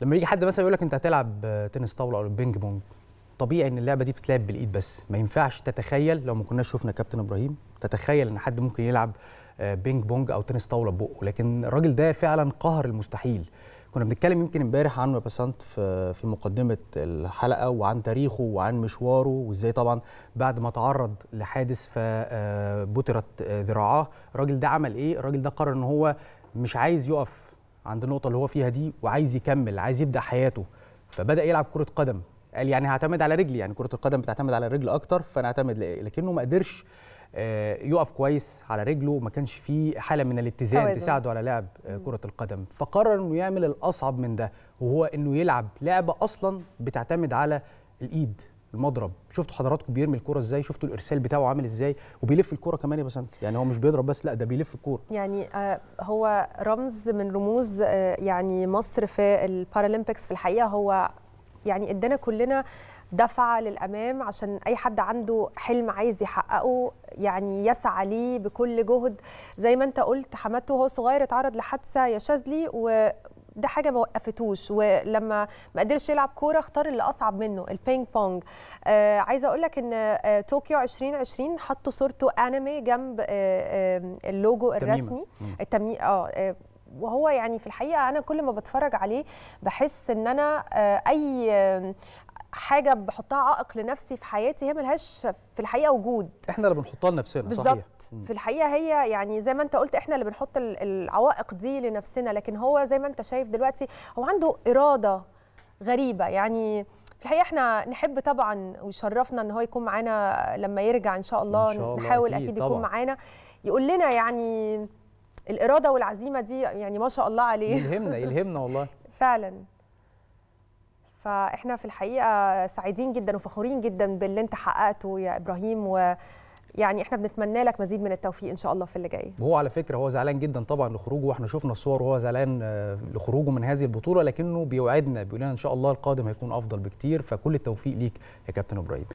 لما يجي حد مثلا يقول لك انت هتلعب تنس طاوله او البينج بونج طبيعي ان اللعبه دي بتتلعب بالايد بس ما ينفعش تتخيل لو ما كناش شفنا كابتن ابراهيم تتخيل ان حد ممكن يلعب آه، بينج بونج او تنس طاوله ببقه لكن الراجل ده فعلا قهر المستحيل كنا بنتكلم يمكن امبارح عن باسانت في في مقدمه الحلقه وعن تاريخه وعن مشواره وازاي طبعا بعد ما تعرض لحادث فبترت آه، آه، ذراعاه الراجل ده عمل ايه الراجل ده قرر ان هو مش عايز يقف عند النقطه اللي هو فيها دي وعايز يكمل عايز يبدا حياته فبدا يلعب كره قدم قال يعني هعتمد على رجلي يعني كره القدم بتعتمد على الرجل اكتر فانا اعتمد لكنه ما قدرش آه، يقف كويس على رجله ما كانش فيه حاله من الاتزان تساعده على لعب آه، كره القدم فقرر انه يعمل الاصعب من ده وهو انه يلعب لعبه اصلا بتعتمد على الايد المضرب شفتوا حضراتكم بيرمي الكرة ازاي شفتوا الارسال بتاعه عامل ازاي وبيلف الكرة كمان يا بسنت يعني هو مش بيضرب بس لا ده بيلف الكرة يعني آه هو رمز من رموز آه يعني مصر في البارالمبيكس في الحقيقة هو يعني ادانا كلنا دفعة للأمام عشان أي حد عنده حلم عايز يحققه يعني يسعى ليه بكل جهد زي ما أنت قلت حماته هو صغير اتعرض لحادثة يا شاذلي و ده حاجه ما وقفتوش ولما ما قدرش يلعب كوره اختار اللي اصعب منه البينج بونج آه عايزه اقول لك ان آه طوكيو 2020 حطوا صورته انمي جنب آه آه اللوجو الرسمي التمي... آه،, اه وهو يعني في الحقيقه انا كل ما بتفرج عليه بحس ان انا آه، اي حاجه بحطها عائق لنفسي في حياتي هي ملهاش في الحقيقه وجود احنا اللي بنحطها لنفسنا صحيح بالظبط في الحقيقه هي يعني زي ما انت قلت احنا اللي بنحط العوائق دي لنفسنا لكن هو زي ما انت شايف دلوقتي هو عنده اراده غريبه يعني في الحقيقه احنا نحب طبعا ويشرفنا ان هو يكون معانا لما يرجع ان شاء الله, إن شاء الله نحاول اكيد, أكيد يكون معانا يقول لنا يعني الاراده والعزيمه دي يعني ما شاء الله عليه يلهمنا يلهمنا والله فعلا فاحنا في الحقيقه سعيدين جدا وفخورين جدا باللي انت حققته يا ابراهيم و يعني احنا بنتمنى لك مزيد من التوفيق ان شاء الله في اللي جاي وهو على فكره هو زعلان جدا طبعا لخروجه واحنا شفنا الصور وهو زعلان آه، لخروجه من هذه البطوله لكنه بيوعدنا بيقول لنا ان شاء الله القادم هيكون افضل بكتير فكل التوفيق ليك يا كابتن ابراهيم